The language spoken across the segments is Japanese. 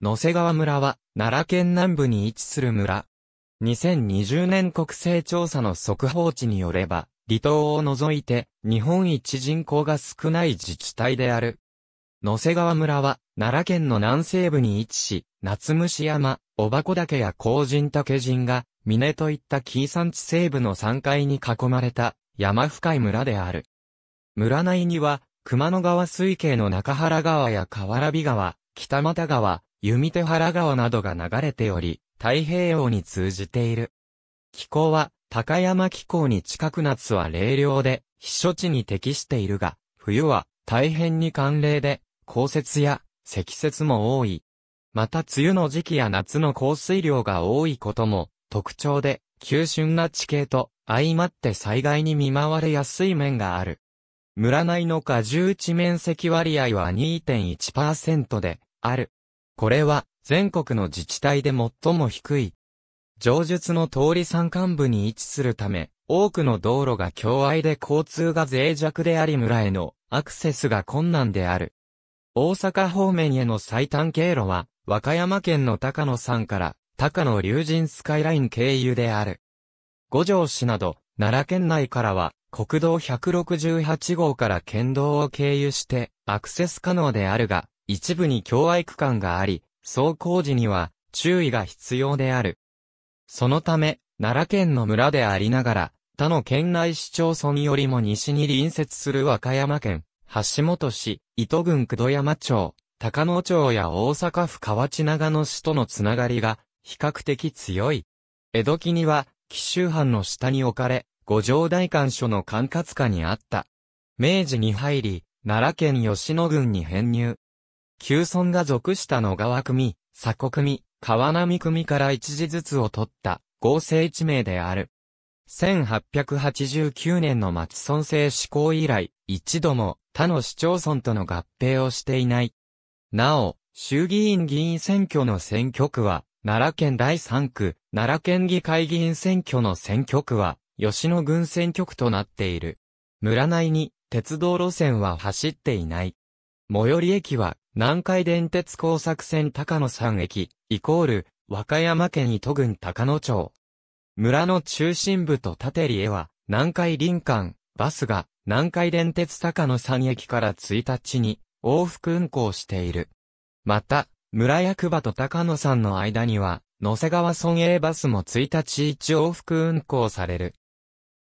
野瀬川村は、奈良県南部に位置する村。2020年国勢調査の速報値によれば、離島を除いて、日本一人口が少ない自治体である。野瀬川村は、奈良県の南西部に位置し、夏虫山、小箱岳や高人竹人が、峰といった紀伊山地西部の山階に囲まれた、山深い村である。村内には、熊野川水系の中原川や河原美川、北又川、弓手原川などが流れており、太平洋に通じている。気候は、高山気候に近く夏は冷涼で、避暑地に適しているが、冬は大変に寒冷で、降雪や積雪も多い。また梅雨の時期や夏の降水量が多いことも特徴で、急峻な地形と相まって災害に見舞われやすい面がある。村内の過重地面積割合は2.1%である。これは全国の自治体で最も低い。上述の通り山間部に位置するため、多くの道路が狭隘で交通が脆弱であり村へのアクセスが困難である。大阪方面への最短経路は、和歌山県の高野山から高野竜神スカイライン経由である。五条市など、奈良県内からは、国道168号から県道を経由して、アクセス可能であるが、一部に境愛区間があり、走行時には注意が必要である。そのため、奈良県の村でありながら、他の県内市町村よりも西に隣接する和歌山県、橋本市、伊都郡久戸山町、高野町や大阪府河内長野市とのつながりが比較的強い。江戸期には、紀州藩の下に置かれ、五条大官所の管轄下にあった。明治に入り、奈良県吉野郡に編入。旧村が属した野川組、佐古組、川波組から一時ずつを取った合成地名である。1889年の町村制施行以来、一度も他の市町村との合併をしていない。なお、衆議院議員選挙の選挙区は、奈良県第3区、奈良県議会議員選挙の選挙区は、吉野郡選挙区となっている。村内に、鉄道路線は走っていない。最寄り駅は、南海電鉄工作線高野山駅、イコール、和歌山県都郡高野町。村の中心部と縦里へは、南海林間、バスが、南海電鉄高野山駅から1日に、往復運行している。また、村役場と高野山の間には、野瀬川村営バスも1日1往復運行される。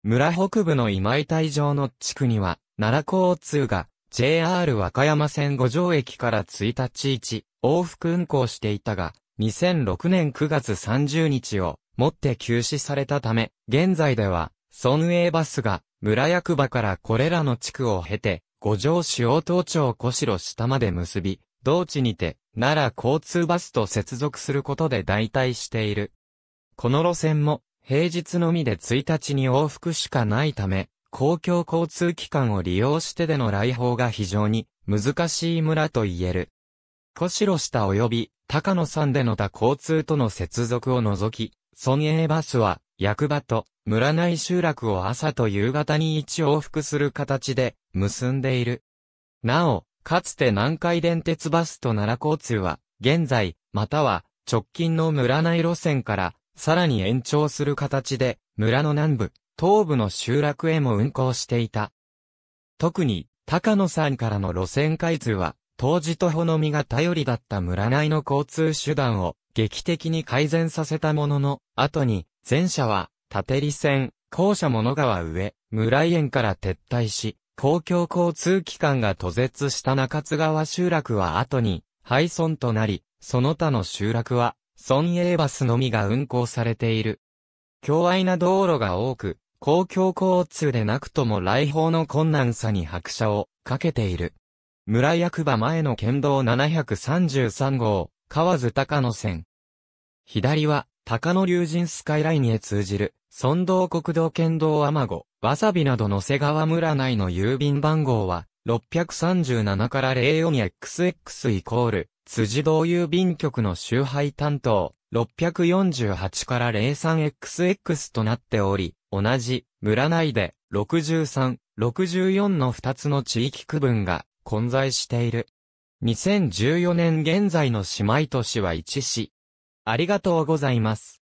村北部の今井台上の地区には、奈良交通が JR 和歌山線五条駅から1日1往復運行していたが、2006年9月30日をもって休止されたため、現在では、村営バスが村役場からこれらの地区を経て、五条市大東町小城下まで結び、同地にて、奈良交通バスと接続することで代替している。この路線も、平日のみで1日に往復しかないため、公共交通機関を利用してでの来訪が非常に難しい村と言える。小城下及び高野山での他交通との接続を除き、村営バスは役場と村内集落を朝と夕方に一往復する形で結んでいる。なお、かつて南海電鉄バスと奈良交通は、現在、または直近の村内路線から、さらに延長する形で、村の南部、東部の集落へも運行していた。特に、高野山からの路線開通は、当時徒歩のみが頼りだった村内の交通手段を劇的に改善させたものの、後に、前者は、縦り線、校舎物川上、村井園から撤退し、公共交通機関が途絶した中津川集落は後に、廃村となり、その他の集落は、村営バスのみが運行されている。狭愛な道路が多く、公共交通でなくとも来訪の困難さに拍車をかけている。村役場前の県道733号、河津高野線。左は、高野竜神スカイラインへ通じる、村道国道県道天子、わさびなどの瀬川村内の郵便番号は、637から 04XX イコール、辻堂郵便局の周配担当、648から 03XX となっており、同じ村内で63、64の2つの地域区分が混在している。2014年現在の姉妹都市は1市。ありがとうございます。